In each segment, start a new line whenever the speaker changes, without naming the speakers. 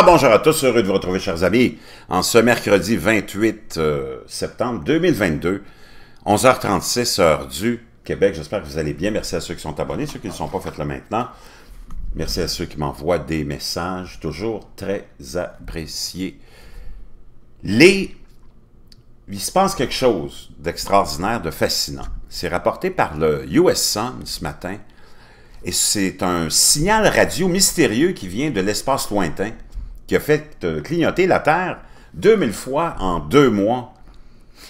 bonjour à tous, heureux de vous retrouver chers amis en ce mercredi 28 euh, septembre 2022, 11h36 heure du Québec. J'espère que vous allez bien. Merci à ceux qui sont abonnés, ceux qui ne sont pas, faites-le maintenant. Merci à ceux qui m'envoient des messages, toujours très appréciés. Les... Il se passe quelque chose d'extraordinaire, de fascinant. C'est rapporté par le US Sun ce matin. Et c'est un signal radio mystérieux qui vient de l'espace lointain qui a fait euh, clignoter la Terre 2000 fois en deux mois.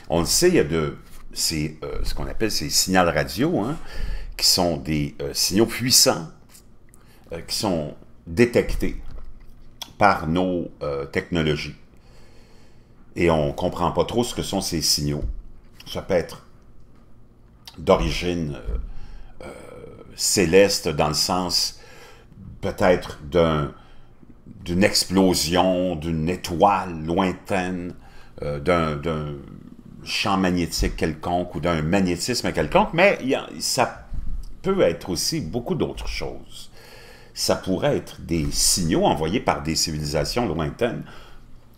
On le sait, il y a de, euh, ce qu'on appelle ces signaux radio, hein, qui sont des euh, signaux puissants qui sont détectés par nos technologies. Et on ne comprend pas trop ce que sont ces signaux. Ça peut être d'origine céleste dans le sens peut-être d'un d'une explosion, d'une étoile lointaine, euh, d'un champ magnétique quelconque ou d'un magnétisme quelconque, mais ça peut être aussi beaucoup d'autres choses. Ça pourrait être des signaux envoyés par des civilisations lointaines,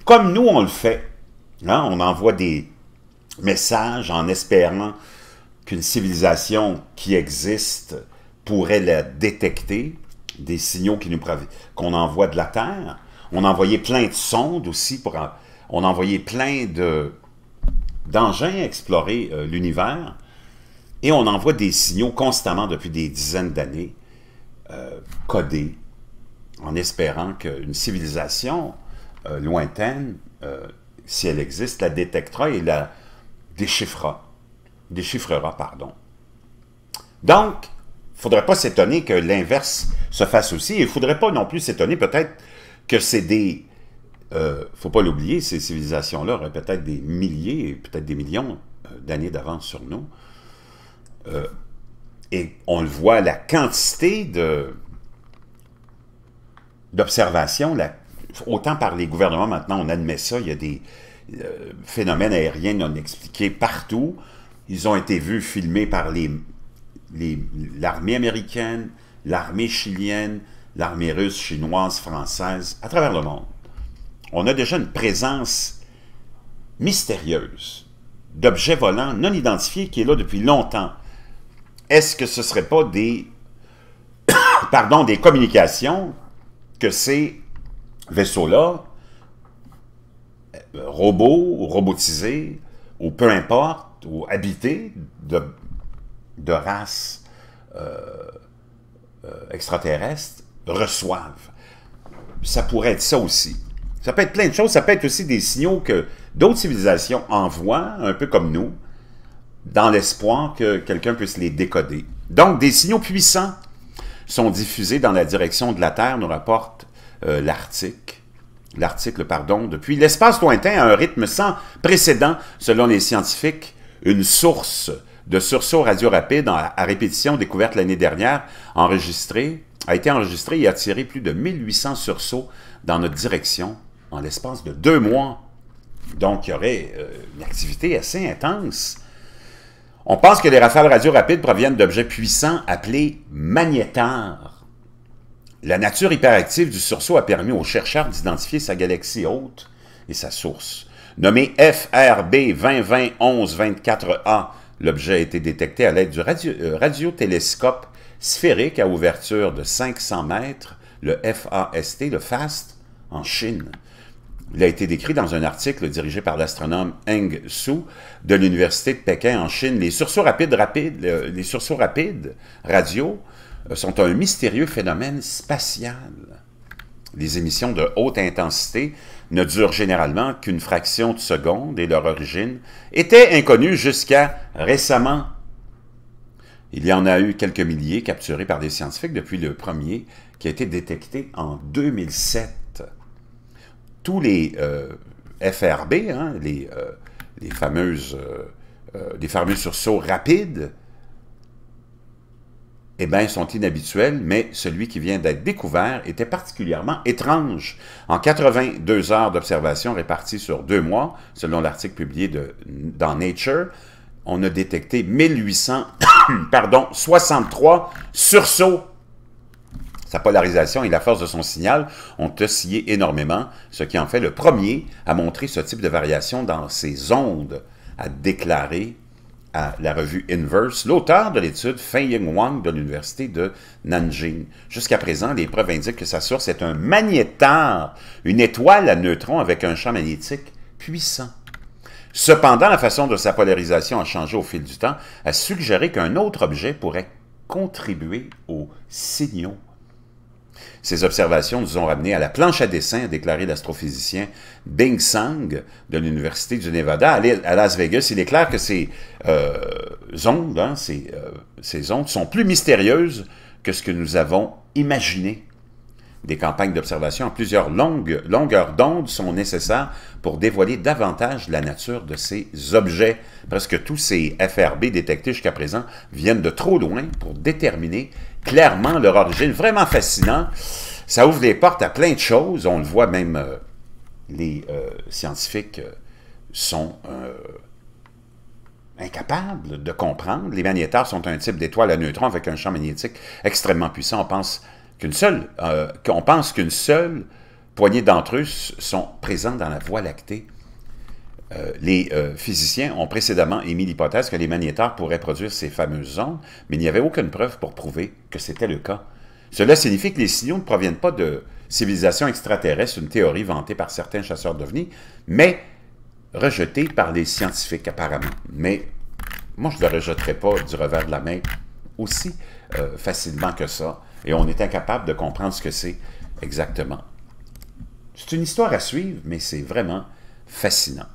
comme nous on le fait. Hein, on envoie des messages en espérant qu'une civilisation qui existe pourrait la détecter, des signaux qu'on envoie de la Terre. On envoyait plein de sondes aussi pour on envoyait plein de d'engins explorer euh, l'univers et on envoie des signaux constamment depuis des dizaines d'années euh, codés en espérant qu'une civilisation euh, lointaine, si elle existe, la détectera et la déchiffrera, déchiffrera pardon. Donc, ne faudrait pas s'étonner que l'inverse se fasse aussi. Il ne faudrait pas non plus s'étonner peut-être que c'est des... Euh, faut pas l'oublier, ces civilisations-là auraient peut-être des milliers, peut-être des millions euh, d'années d'avance sur nous. Euh, et on le voit, la quantité d'observations, autant par les gouvernements maintenant, on admet ça, il y a des phénomènes aériens non expliqués partout. Ils ont été vus filmés par les l'armée américaine, l'armée chilienne, l'armée russe, chinoise, française, à travers le monde. On a déjà une présence mystérieuse d'objets volants non identifiés qui est là depuis longtemps. Est-ce que ce ne serait pas des, pardon, des communications que ces vaisseaux-là, euh, robots, robotisés, ou peu importe, ou habités de de races euh, euh, extraterrestres reçoivent. Ça pourrait être ça aussi. Ça peut être plein de choses. Ça peut être aussi des signaux que d'autres civilisations envoient, un peu comme nous, dans l'espoir que quelqu'un puisse les décoder. Donc, des signaux puissants sont diffusés dans la direction de la Terre, nous rapporte euh, l'article. L'article, pardon, depuis l'espace lointain à un rythme sans précédent, selon les scientifiques, une source de sursauts radio rapides à répétition découverte l'année dernière, enregistré, a été enregistré et a tiré plus de 1800 sursauts dans notre direction en l'espace de deux mois. Donc, il y aurait euh, une activité assez intense. On pense que les rafales radio rapides proviennent d'objets puissants appelés magnétars. La nature hyperactive du sursaut a permis aux chercheurs d'identifier sa galaxie haute et sa source. Nommée FRB 2020-11-24A L'objet a été détecté à l'aide du euh, radiotélescope sphérique à ouverture de 500 mètres, le FAST, le FAST, en Chine. Il a été décrit dans un article dirigé par l'astronome Eng Su de l'Université de Pékin en Chine. Les sursauts rapides, euh, radio euh, sont un mystérieux phénomène spatial les émissions de haute intensité ne durent généralement qu'une fraction de seconde et leur origine était inconnue jusqu'à récemment. Il y en a eu quelques milliers capturés par des scientifiques depuis le premier qui a été détecté en 2007. Tous les euh, FRB, hein, euh, les, fameuses, euh, les fameux sursauts rapides, eh bien, sont inhabituels, mais celui qui vient d'être découvert était particulièrement étrange. En 82 heures d'observation réparties sur deux mois, selon l'article publié dans Nature, on a détecté 1800, pardon, 63 sursauts. Sa polarisation et la force de son signal ont oscillé énormément, ce qui en fait le premier à montrer ce type de variation dans ses ondes, à déclaré à la revue Inverse, l'auteur de l'étude Feng Ying Wang de l'Université de Nanjing. Jusqu'à présent, les preuves indiquent que sa source est un magnétar, une étoile à neutrons avec un champ magnétique puissant. Cependant, la façon de sa polarisation a changé au fil du temps, a suggéré qu'un autre objet pourrait contribuer au signaux ces observations nous ont ramené à la planche à dessin, a déclaré l'astrophysicien Bing Sang de l'Université du Nevada à Las Vegas. Il est clair que ces euh, ondes, hein, euh, ces, ondes sont plus mystérieuses que ce que nous avons imaginé des campagnes d'observation à plusieurs longueurs d'ondes sont nécessaires pour dévoiler davantage la nature de ces objets. Presque tous ces FRB détectés jusqu'à présent viennent de trop loin pour déterminer clairement leur origine. Vraiment fascinant. Ça ouvre les portes à plein de choses. On le voit même, euh, les euh, scientifiques euh, sont incapables de comprendre. Les magnétars sont un type d'étoile à neutrons avec un champ magnétique extrêmement puissant. On pense qu'une seule, pense qu'une seule poignée d'entre eux sont présents dans la Voie lactée. Euh, les euh, physiciens ont précédemment émis l'hypothèse que les magnétars pourraient produire ces fameuses ondes, mais il n'y avait aucune preuve pour prouver que c'était le cas. Cela signifie que les signaux ne proviennent pas de civilisations extraterrestres, une théorie vantée par certains chasseurs d'ovnis, mais rejetée par les scientifiques apparemment. Mais moi, je ne le rejetterai pas du revers de la main aussi euh, facilement que ça, et on est incapable de comprendre ce que c'est exactement. C'est une histoire à suivre, mais c'est vraiment fascinant.